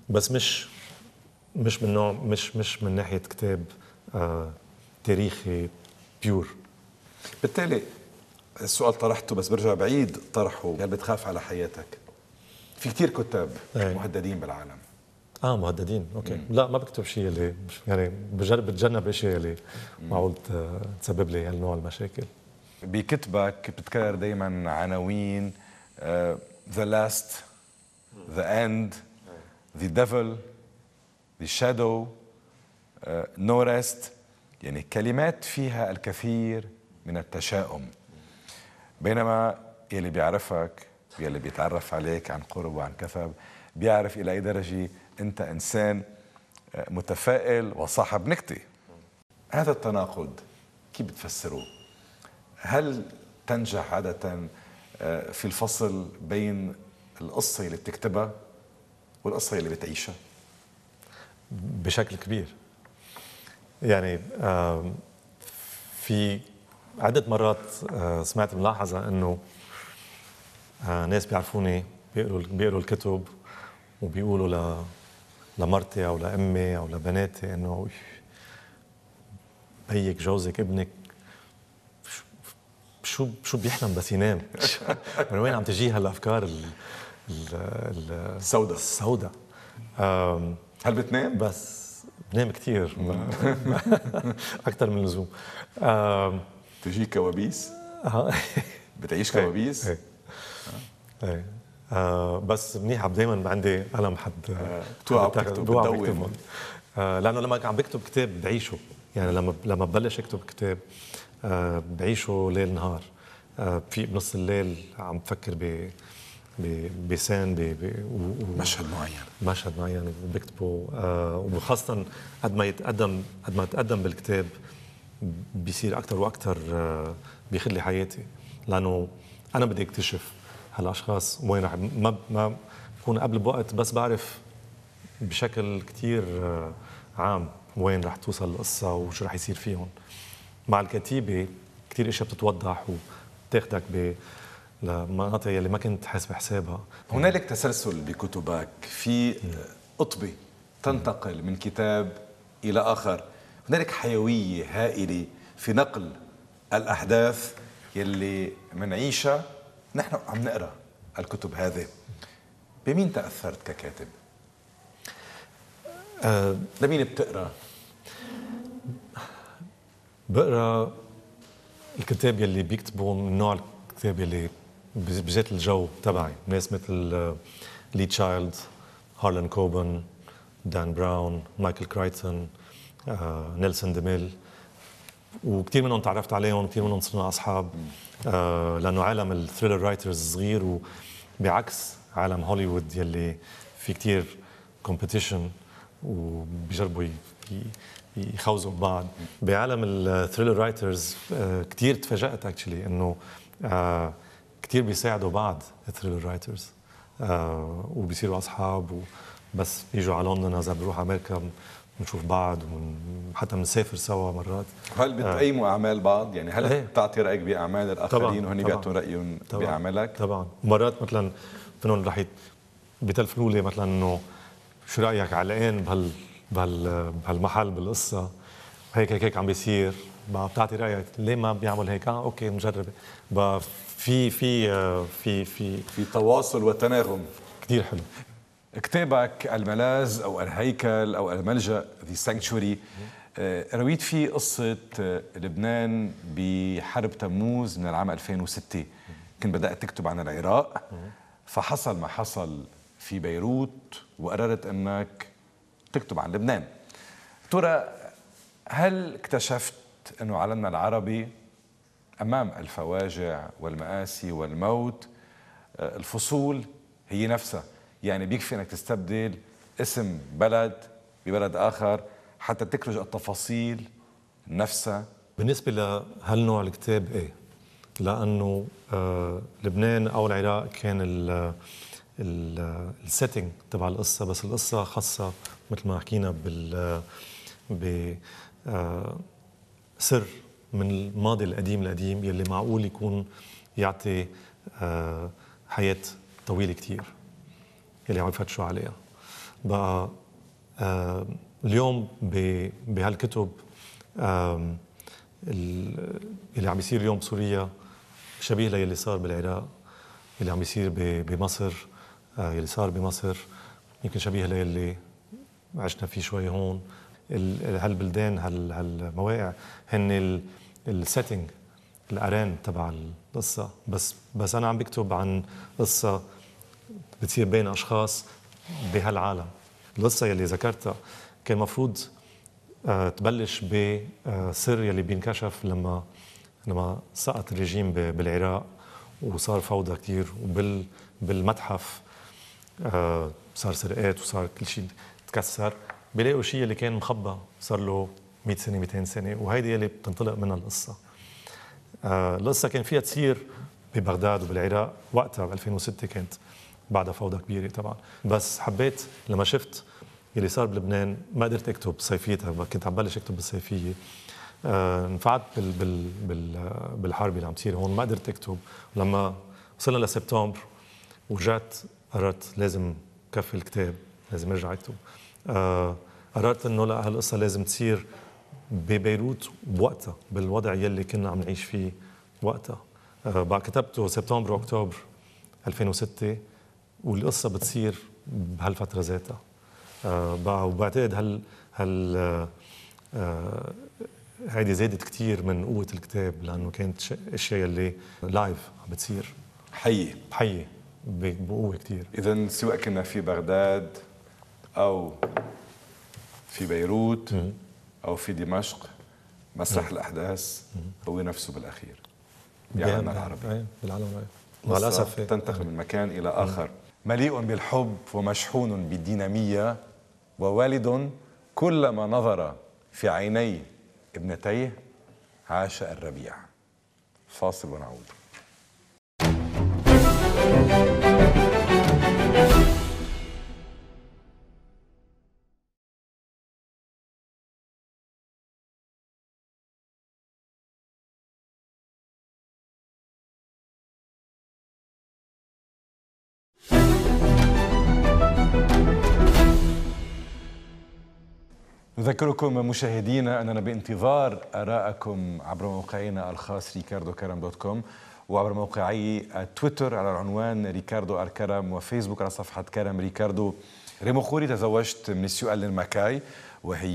بس مش مش من نوع مش مش من ناحيه كتاب آه، تاريخي بيور بالتالي السؤال طرحته بس برجع بعيد طرحه هل بتخاف على حياتك في كثير كتاب أي. مهددين بالعالم اه مهددين اوكي مم. لا ما بكتب شيء اللي يعني بجرب بتجنب شيء اللي معقول آه، تسبب لي هالنوع المشاكل بكتبك بتكرر دائما عناوين ذا لاست ذا اند ذا ديفل ذا شادو نو ريست يعني كلمات فيها الكثير من التشاؤم بينما يلي بيعرفك يلي بيتعرف عليك عن قرب وعن كثب بيعرف إلى أي درجة أنت إنسان آه، متفائل وصاحب نكتة هذا التناقض كيف بتفسروه؟ هل تنجح عادة آه، في الفصل بين القصة اللي بتكتبها والقصة اللي بتعيشها؟ بشكل كبير يعني في عدة مرات آه، سمعت ملاحظة أنه آه، ناس بيعرفوني بيقروا بيقروا الكتب وبيقولوا ل لمرتي أو لأمي أو لبناتي إنه بيك جوزك ابنك شو شو بيحلم بس ينام من وين عم تجيه هالافكار السوداء السوداء هل بتنام؟ بس بنام كثير اكثر من اللزوم تجيك كوابيس بتعيش إيه. كوابيس ايه آه. ايه آه، بس منيح دائما عندي قلم حد آه، بتوقع بتكتب لانه لما عم بكتب كتاب بعيشه يعني لما لما ببلش اكتب كتاب بعيشه ليل نهار في بنص الليل عم بفكر ب بسان ب... ب... و... مشهد معين مشهد معين وبكتبه وخاصه قد ما يتقدم قد ما تقدم بالكتاب بيصير اكثر واكثر آه، بياخذ لي حياتي لانه انا بدي اكتشف هالاشخاص وين رح ما ما بكون قبل بوقت بس بعرف بشكل كثير آه، عام وين رح توصل القصه وشو رح يصير فيهم مع الكتيبه كثير اشياء بتتوضح وبتاخذك ب لمناطق يلي ما كنت حاسب حسابها هنالك تسلسل بكتبك في آه، قطبه تنتقل من كتاب الى اخر هنالك حيويه هائله في نقل الاحداث يلي منعيشها نحن عم نقرا الكتب هذه بمين تاثرت ككاتب؟ أه لمين بتقرا؟ بقرا الكتاب يلي بيكتبوا من نوع الكتاب يلي بذات الجو تبعي ناس مثل لي تشايلد هارلان كوبن دان براون مايكل كرايتون آه، نيلسون ديميل وكثير منهم تعرفت عليهم كثير منهم صرنا اصحاب آه، لانه عالم الثريلر رايترز صغير وبعكس عالم هوليوود يلي في كثير كومبيتيشن وبيجربوا يخوزوا بعض بعالم الثريلر رايترز آه، كثير تفاجات اكشلي انه كثير بيساعدوا بعض الثريلر رايترز وبيصيروا اصحاب بس بيجوا على لندن اذا بروح امريكا ونشوف بعض وحتى بنسافر سوا مرات هل بتقيموا آه. اعمال بعض يعني هل إيه. بتعطي رايك باعمال الاخرين وهن بيعطوا رايهم باعمالك طبعا مرات مثلا فنون رح بيتلفنوا لي مثلا انه شو رايك علقان بهال بهال بهالمحل بالقصه هيك هيك هيك عم بيصير بتعطي رايك ليه ما بيعمل هيك اه اوكي نجرب في في آه، في في في تواصل وتناغم كثير حلو كتابك الملاذ او الهيكل او الملجا ذا آه، سانكشوري رويت فيه قصة آه، لبنان بحرب تموز من العام 2006 كنت بدأت تكتب عن العراق فحصل ما حصل في بيروت وقررت أنك تكتب عن لبنان ترى هل اكتشفت أنه عالمنا العربي أمام الفواجع والمآسي والموت آه، الفصول هي نفسها يعني بيكفي انك تستبدل اسم بلد ببلد اخر حتى تكرج التفاصيل نفسها بالنسبه لهالنوع الكتاب ايه لانه آه لبنان او العراق كان ال السيتنج تبع القصه بس القصه خاصه مثل ما حكينا بال ب آه سر من الماضي القديم القديم يلي معقول يكون يعطي آه حياه طويله كثير يلي عم يفتشوا عليها بقى اليوم بهالكتب اللي عم يصير اليوم بسوريا شبيه للي صار بالعراق اللي عم يصير بمصر اللي آه، صار بمصر يمكن شبيه للي عشنا فيه شوي هون هالبلدان هالمواقع هن السيتنج الارين تبع القصه بس بس انا عم بكتب عن قصه بتصير بين اشخاص بهالعالم القصه يلي ذكرتها كان المفروض آه، تبلش بسر آه، يلي بينكشف لما لما سقط الرجيم بالعراق وصار فوضى كثير وبال بالمتحف آه، صار سرقات وصار كل شيء تكسر بيلاقوا شيء اللي كان مخبى صار له 100 سنه 200 سنه وهيدي اللي بتنطلق منها القصه القصه كان فيها تصير ببغداد وبالعراق وقتها ب 2006 كانت بعدها فوضى كبيره طبعا بس حبيت لما شفت اللي صار بلبنان ما قدرت اكتب صيفيتها كنت عم بلش اكتب بالصيفيه آه انفعت بال بال بال بالحرب اللي عم تصير هون ما قدرت اكتب لما وصلنا لسبتمبر ورجعت قررت لازم كفي الكتاب لازم ارجع اكتب آه قررت انه لا هالقصه لازم تصير ببيروت بوقتها بالوضع يلي كنا عم نعيش فيه وقتها آه كتبته سبتمبر اكتوبر 2006 والقصه بتصير بهالفتره ذاتها آه وبعتقد هل هل آه،, آه هيدي زادت كثير من قوه الكتاب لانه كانت اشياء اللي لايف عم بتصير حيه حيه بقوه كثير اذا سواء كنا في بغداد او في بيروت او في دمشق مسرح الاحداث هو نفسه بالاخير بالعالم العربي بالعالم العربي مع الاسف تنتقل من مكان الى اخر مليء بالحب ومشحون بالدينامية ووالد كلما نظر في عيني ابنتيه عاش الربيع فاصل ونعود نذكركم مشاهدينا أننا بانتظار آراءكم عبر موقعنا الخاص ريكاردو كرم دوت كوم وعبر موقعي تويتر على العنوان ريكاردو الكرم وفيسبوك على صفحة كرم ريكاردو ريمو خوري تزوجت من السيو ألين ماكاي وهي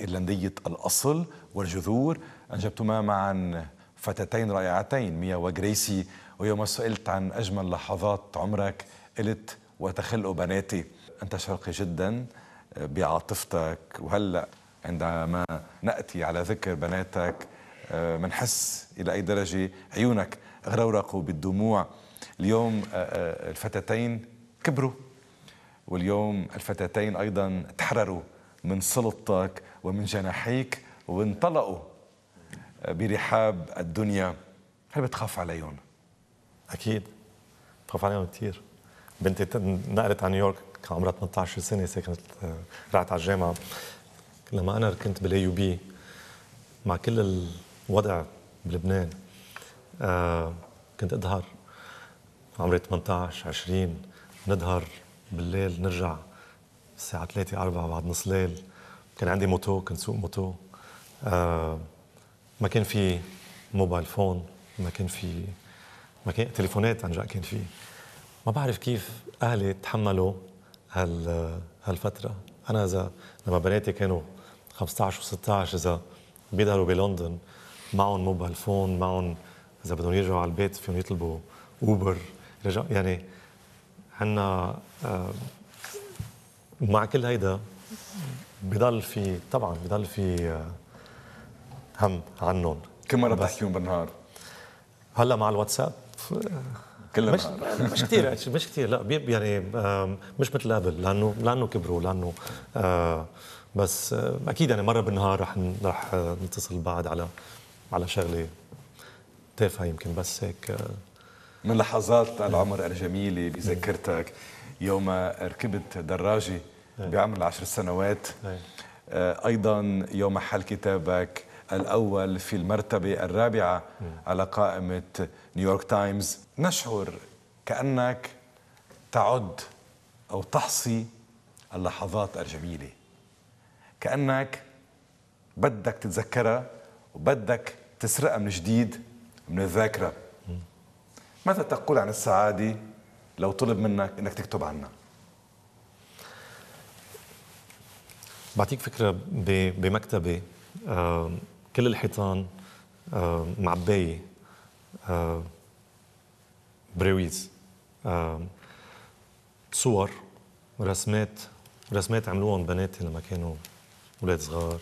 إيرلندية الأصل والجذور أنجبتما معا فتاتين رائعتين ميا وغريسي ويوم سئلت عن أجمل لحظات عمرك قلت وتخلق بناتي أنت شرقي جداً بعاطفتك وهلأ عندما نأتي على ذكر بناتك آه، منحس إلى أي درجة عيونك غرورقوا بالدموع اليوم آه، آه، الفتاتين كبروا واليوم الفتاتين أيضا تحرروا من سلطتك ومن جناحيك وانطلقوا برحاب الدنيا هل بتخاف عليهم؟ أكيد بخاف عليهم كثير بنتي نقلت على نيويورك كان عمرها 18 سنه سكنت آه، رحت على الجامعه لما انا كنت بالاي يو بي مع كل الوضع بلبنان آه كنت اظهر عمري 18 20 نظهر بالليل نرجع الساعة 3 4 بعد نص ليل كان عندي موتو كنت سوق موتو آه ما كان في موبايل فون ما كان في ما كان تليفونات عن جد كان في ما بعرف كيف اهلي تحملوا هال هالفترة أنا إذا لما بناتي كانوا 15 و16 إذا بيظهروا بلندن معهم موبايل فون معهم إذا بدهم يرجعوا على البيت فيهم يطلبوا أوبر رجع يعني عندنا آه، مع كل هيدا بضل في طبعا بضل في آه، هم عنهم كم مرة بتحكيهم بالنهار؟ هلا مع الواتساب آه، كل مش مش كثير مش كثير لا يعني مش مثل قبل لانه لانه كبروا لانه آه بس آه، اكيد يعني مره بالنهار رح رح آه، نتصل بعد على على شغله تافهه يمكن بس هيك آه. من لحظات العمر الجميله بذاكرتك يوم ركبت دراجه إيه. بعمر العشر سنوات إيه. ايضا يوم حل كتابك الاول في المرتبه الرابعه إيه. على قائمه نيويورك تايمز نشعر كأنك تعد أو تحصي اللحظات الجميلة كأنك بدك تتذكرها وبدك تسرقها من جديد من الذاكرة ماذا تقول عن السعادة لو طلب منك أنك تكتب عنها بعطيك فكرة بمكتبة كل الحيطان معباية آه، براويز آه، صور رسمات رسمات عملوهم بناتي لما كانوا اولاد صغار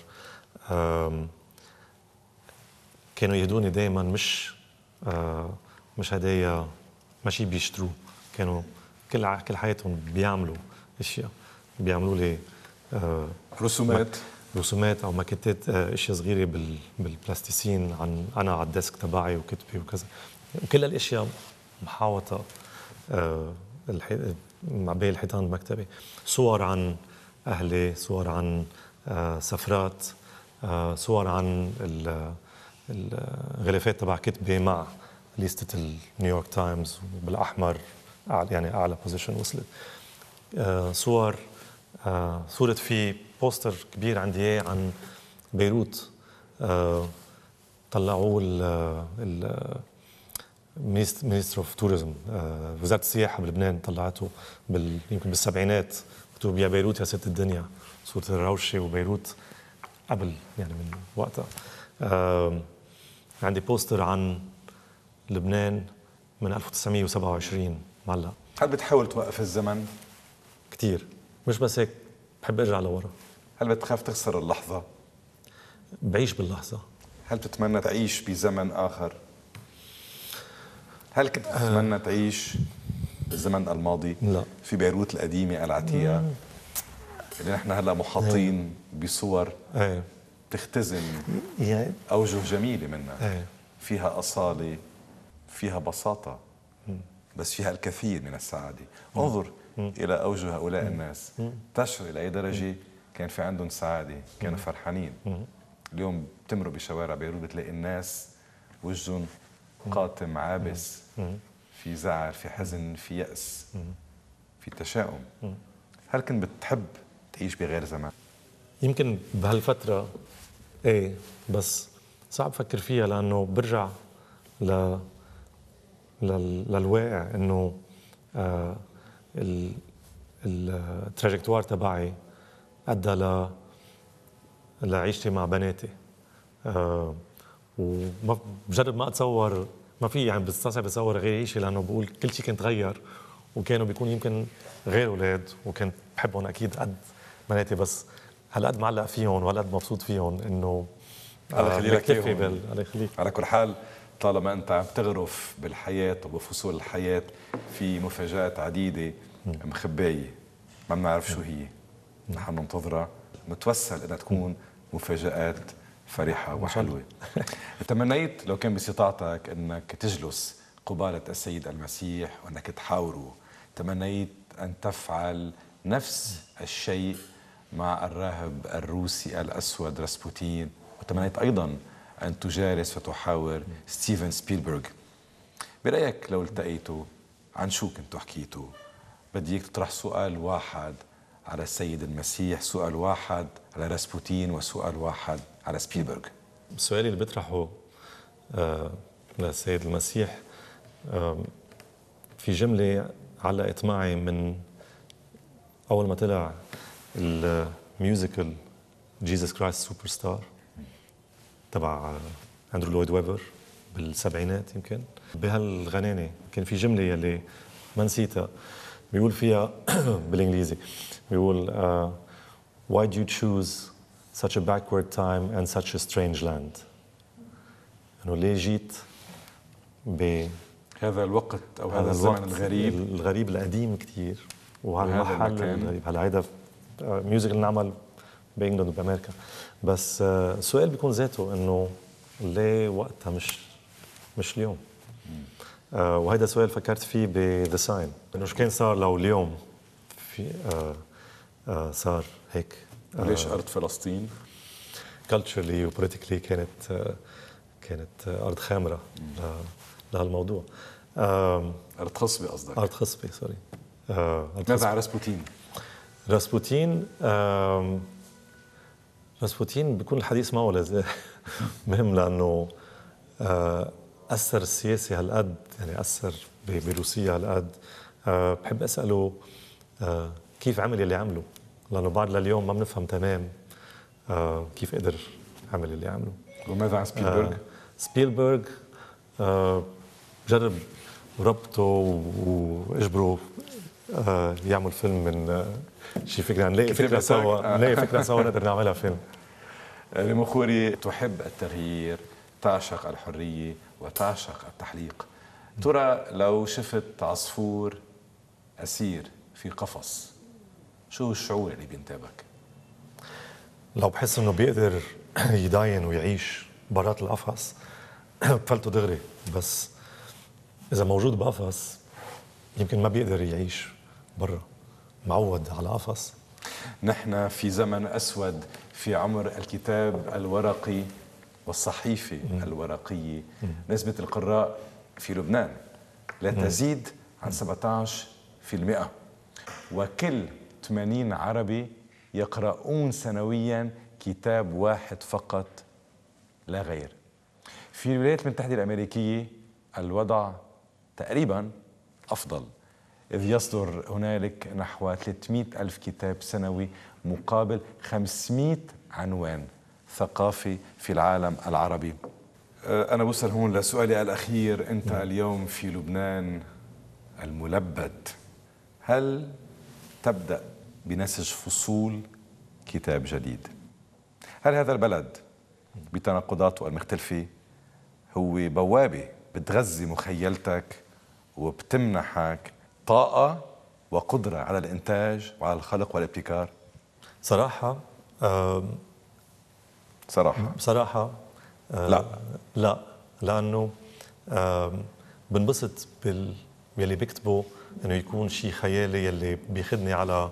آه، كانوا يهدوني دائما مش مش هدايا ماشي بيشتروه كانوا كل كل حياتهم بيعملوا اشياء بيعملوا لي رسومات رسومات او ماكيتات آه، اشياء صغيره بالبلاستيسين عن انا على الديسك تبعي وكتبي وكذا كل الاشياء محاوطه آه، مع بين الحيطان المكتبي صور عن اهلي صور عن آه، سفرات صور عن الغلافات تبع كتبي مع ليستة النيويورك تايمز بالاحمر يعني اعلى بوزيشن وصلت صور صورة في بوستر كبير عندي اياه عن بيروت آه، طلعوه ال مينستر اوف توريزم آه، وزاره السياحه بلبنان طلعته بال يمكن بالسبعينات مكتوب يا بيروت يا ست الدنيا صوره الروشه وبيروت قبل يعني من وقتها آه، عندي بوستر عن لبنان من 1927 معلق هل بتحاول توقف الزمن؟ كثير مش بس هيك بحب ارجع لورا هل بتخاف تخسر اللحظة؟ بعيش باللحظة هل تتمنى تعيش بزمن آخر؟ هل كنت تتمنى آه. تعيش بالزمن الماضي؟ لا في بيروت القديمة العتيقة اللي نحن هلا محاطين إيه. بصور ايه تختزن أوجه جميلة منها ايه فيها أصالة فيها بساطة بس فيها الكثير من السعادة انظر إلى أوجه هؤلاء الناس تشعر إلى أي درجة كان في عندهم سعاده كانوا فرحانين اليوم بتمروا بشوارع بيروت بتلاقي الناس وجههم قاتم عابس في زعل في حزن في يأس في تشاؤم هل كنت بتحب تعيش بغير زمان؟ يمكن بهالفترة ايه بس صعب فكر فيها لأنه برجع ل لل... للواقع إنه آه ال... التراجكتوار تبعي ادى ل لعيشتي مع بناتي أه وما بجرب ما اتصور ما في يعني بستصعب اتصور غير عيشي لانه بقول كل شيء كان تغير وكانوا بيكونوا يمكن غير اولاد وكنت بحبهم اكيد قد بناتي بس هالقد معلق فيهم وهالقد مبسوط فيهم انه آه، الله يخليك الله يخليك على كل حال طالما انت عم تغرف بالحياه وبفصول الحياه في مفاجات عديده مخبايه ما بنعرف شو هي نحن ننتظرها متوسل انها تكون مفاجات فرحه وحلوه تمنيت لو كان باستطاعتك انك تجلس قباله السيد المسيح وانك تحاوره تمنيت ان تفعل نفس الشيء مع الراهب الروسي الاسود راسبوتين وتمنيت ايضا ان تجالس وتحاور ستيفن سبيلبرغ برايك لو التقيته عن شو كنتوا حكيتوا بدي اياك تطرح سؤال واحد على السيد المسيح سؤال واحد على راسبوتين وسؤال واحد على سبيلبرغ سؤالي اللي بطرحه آه للسيد المسيح آه في جملة علقت معي من أول ما طلع الميوزيكال جيسوس كرايست سوبر ستار تبع أندرو لويد ويبر بالسبعينات يمكن بهالغنانة كان في جملة يلي ما نسيتها بيقول فيها بالإنجليزي بيقول uh, why do you choose such a backward time and such a strange land انه ليه جيت بهذا الوقت او هذا, هذا الزمن الغريب الغريب القديم كثير وهالمحل الغريب هلا هيدا ميوزك آه، اللي نعمل بانجلند وبامريكا بس السؤال آه، بيكون ذاته انه ليه وقتها مش مش اليوم وهذا آه، وهيدا سؤال فكرت فيه بذا ساين انه شو كان صار لو اليوم في آه، صار هيك آه، ليش ارض فلسطين؟ كلتشرلي وبوليتيكلي كانت آه، كانت ارض خامره لهالموضوع ارض خصبه قصدك ارض خصبه سوري ماذا عن راسبوتين؟ راسبوتين راسبوتين بيكون الحديث معه مهم لانه اثر السياسي هالقد يعني اثر بروسيا هالقد بحب اساله كيف عمل اللي عمله لانه بعد لليوم ما بنفهم تمام آه كيف قدر عمل اللي عمله وماذا عن سبيلبرغ؟ آه سبيلبرغ آه جرب ربطه واجبره آه يعمل فيلم من آه شي فكره نلاقي فكره سوا نلاقي فكره سوا نقدر نعملها فيلم المخوري آه، تحب التغيير تعشق الحريه وتعشق التحليق ترى لو شفت عصفور اسير في قفص شو الشعور اللي بينتابك؟ لو بحس انه بيقدر يداين ويعيش برات القفص بفلته دغري بس اذا موجود بقفص يمكن ما بيقدر يعيش برا معود على قفص نحن في زمن اسود في عمر الكتاب الورقي والصحيفه م. الورقيه نسبه القراء في لبنان لا تزيد عن 17% وكل 80 عربي يقرؤون سنويا كتاب واحد فقط لا غير في الولايات المتحدة الأمريكية الوضع تقريبا أفضل إذ يصدر هنالك نحو 300 ألف كتاب سنوي مقابل 500 عنوان ثقافي في العالم العربي أه، أنا بوصل هون لسؤالي الأخير أنت نعم. اليوم في لبنان الملبد هل تبدأ بنسج فصول كتاب جديد هل هذا البلد بتناقضاته المختلفة هو بوابة بتغذي مخيلتك وبتمنحك طاقة وقدرة على الإنتاج وعلى الخلق والابتكار صراحة صراحة صراحة لا لا لأنه بنبسط بال يلي بكتبه انه يكون شيء خيالي يلي بياخذني على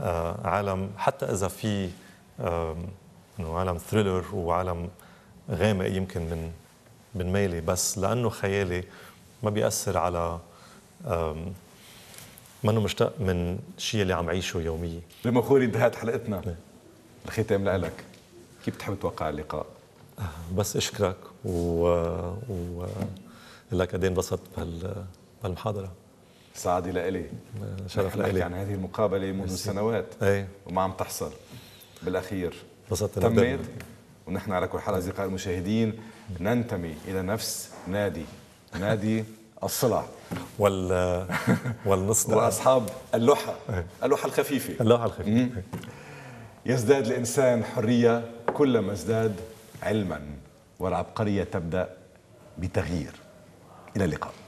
آه، عالم حتى اذا في انه عالم ثريلر وعالم غامق يمكن من من ميلي بس لانه خيالي ما بيأثر على منه مشتاق من الشيء اللي عم عيشه يوميا لما خوري انتهت حلقتنا نعم. الختام لك كيف بتحب توقع اللقاء؟ آه، بس اشكرك و, و... لك قد ايه انبسطت بهالمحاضره سعادة لإلي شرف لإلي عن هذه المقابلة منذ سنوات أي. وما عم تحصل بالأخير تميت ونحن على كل حال أصدقائي المشاهدين ننتمي إلى نفس نادي نادي الصلع وال والنصدع واصحاب اللوحه اللوحه الخفيفه اللوحه الخفيفه يزداد الانسان حريه كلما ازداد علما والعبقريه تبدا بتغيير الى اللقاء